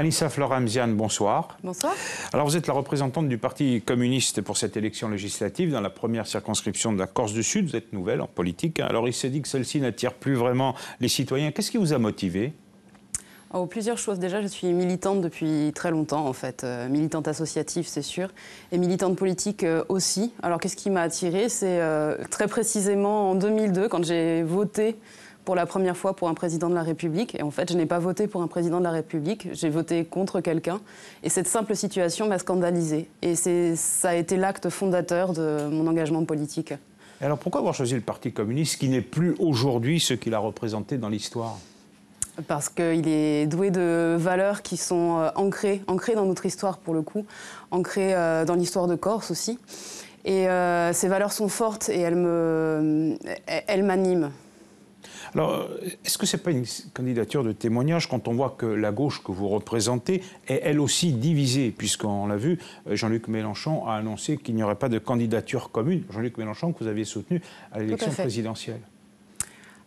Anissa Floramzian, bonsoir. Bonsoir. Alors, vous êtes la représentante du Parti communiste pour cette élection législative dans la première circonscription de la Corse du Sud. Vous êtes nouvelle en politique. Hein. Alors, il s'est dit que celle-ci n'attire plus vraiment les citoyens. Qu'est-ce qui vous a motivé oh, plusieurs choses. Déjà, je suis militante depuis très longtemps, en fait. Euh, militante associative, c'est sûr, et militante politique euh, aussi. Alors, qu'est-ce qui m'a attirée C'est euh, très précisément en 2002, quand j'ai voté pour la première fois pour un président de la République. Et en fait, je n'ai pas voté pour un président de la République, j'ai voté contre quelqu'un. Et cette simple situation m'a scandalisée. Et ça a été l'acte fondateur de mon engagement politique. alors pourquoi avoir choisi le Parti communiste qui n'est plus aujourd'hui ce qu'il a représenté dans l'histoire parce qu'il est doué de valeurs qui sont euh, ancrées, ancrées dans notre histoire pour le coup, ancrées euh, dans l'histoire de Corse aussi. Et euh, ces valeurs sont fortes et elles m'animent. Alors, est-ce que ce n'est pas une candidature de témoignage quand on voit que la gauche que vous représentez est elle aussi divisée, puisqu'on l'a vu, euh, Jean-Luc Mélenchon a annoncé qu'il n'y aurait pas de candidature commune, Jean-Luc Mélenchon que vous aviez soutenu à l'élection présidentielle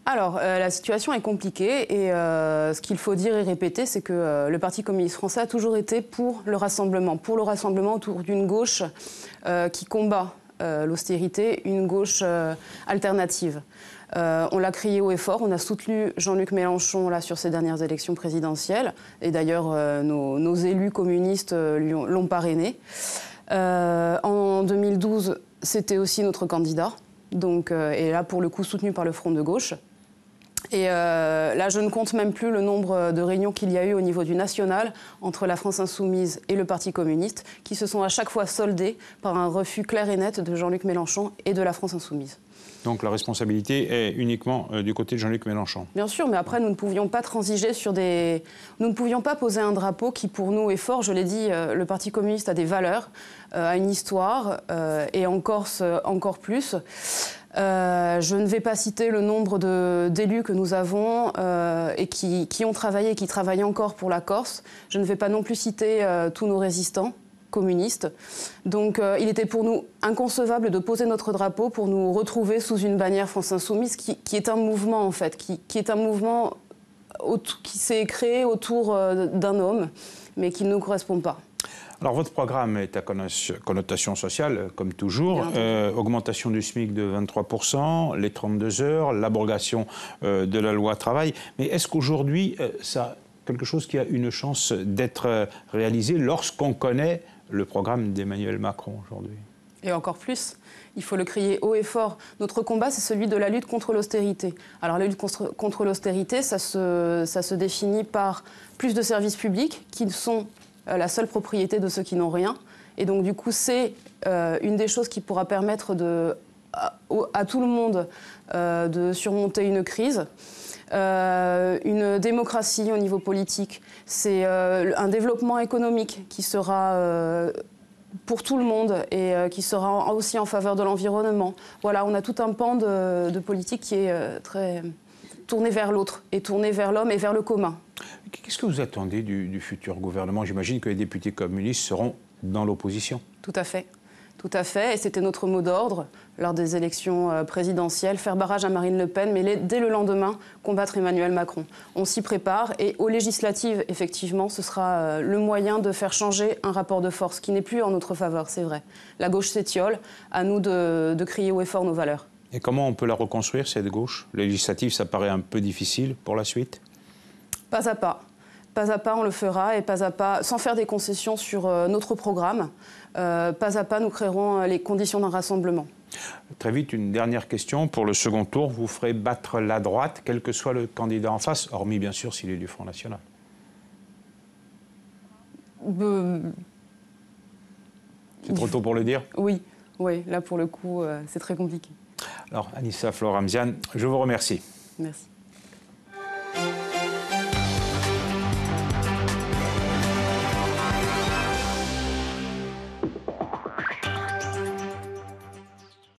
alors, euh, la situation est compliquée et euh, ce qu'il faut dire et répéter, c'est que le Parti communiste français a toujours été pour le rassemblement, pour le rassemblement autour d'une gauche qui combat euh, l'austérité une gauche euh, alternative. Euh, on l'a crié haut et fort, on a soutenu Jean-Luc Mélenchon là, sur ces dernières élections présidentielles, et d'ailleurs nos, élus communistes l'ont parrainé. en 2012, c'était aussi notre candidat, donc, et là pour le coup soutenu par le Front de gauche. Et euh, là, je ne compte même plus le nombre de réunions qu'il y a eu au niveau du national entre la France insoumise et le Parti communiste, qui se sont à chaque fois soldées par un refus clair et net de Jean-Luc Mélenchon et de la France insoumise. Donc la responsabilité est uniquement euh, du côté de Jean-Luc Mélenchon. Bien sûr, mais après nous ne pouvions pas transiger sur des, nous ne pouvions pas poser un drapeau qui pour nous est fort. Je l'ai dit, euh, le Parti communiste a des valeurs, a une histoire et en Corse encore plus. Euh, je ne vais pas citer le nombre d'élus que nous avons euh, et qui, ont travaillé et qui travaillent encore pour la Corse. Je ne vais pas non plus citer euh, tous nos résistants communistes. Donc il était pour nous inconcevable de poser notre drapeau pour nous retrouver sous une bannière France Insoumise qui, est un mouvement en fait, qui est un mouvement qui s'est créé autour d'un homme mais qui ne nous correspond pas. Alors votre programme est à connotation sociale, euh, comme toujours. Euh, augmentation du SMIC de 23%, les 32 heures, l'abrogation euh, de la loi travail. Mais est-ce qu'aujourd'hui, ça quelque chose qui a une chance d'être réalisé lorsqu'on connaît le programme d'Emmanuel Macron aujourd'hui et encore plus, il faut le crier haut et fort. Notre combat, c'est celui de la lutte contre l'austérité. Alors la lutte contre, l'austérité, ça se, ça se définit par plus de services publics qui sont euh, la seule propriété de ceux qui n'ont rien. Et donc du coup, c'est euh, une des choses qui pourra permettre à, tout le monde euh, de surmonter une crise. une démocratie au niveau politique, c'est un développement économique qui sera pour tout le monde et qui sera aussi en faveur de l'environnement. Voilà, on a tout un pan de politique qui est très tourné vers l'autre et tourné vers l'homme et vers le commun. Qu'est-ce que vous attendez du, futur gouvernement J'imagine que les députés communistes seront dans l'opposition. Tout à fait. Tout à fait, et c'était notre mot d'ordre lors des élections euh, présidentielles, faire barrage à Marine Le Pen, mais dès le lendemain, combattre Emmanuel Macron. On s'y prépare, et aux législatives, effectivement, ce sera euh, le moyen de faire changer un rapport de force qui n'est plus en notre faveur, c'est vrai. La gauche s'étiole, à nous de, de crier haut et fort nos valeurs. Et comment on peut la reconstruire, cette gauche Législative, ça paraît un peu difficile pour la suite pas à pas. Pas à pas, on le fera et pas à pas, sans faire des concessions sur euh, notre programme, euh, pas à pas, nous créerons euh, les conditions d'un rassemblement. Très vite, une dernière question. Pour le second tour, vous ferez battre la droite, quel que soit le candidat en face, hormis bien sûr s'il est du Front National. C'est trop tôt pour le dire Oui, oui. Là, pour le coup, c'est très compliqué. Alors, Anissa Floramzian, je vous remercie. Merci.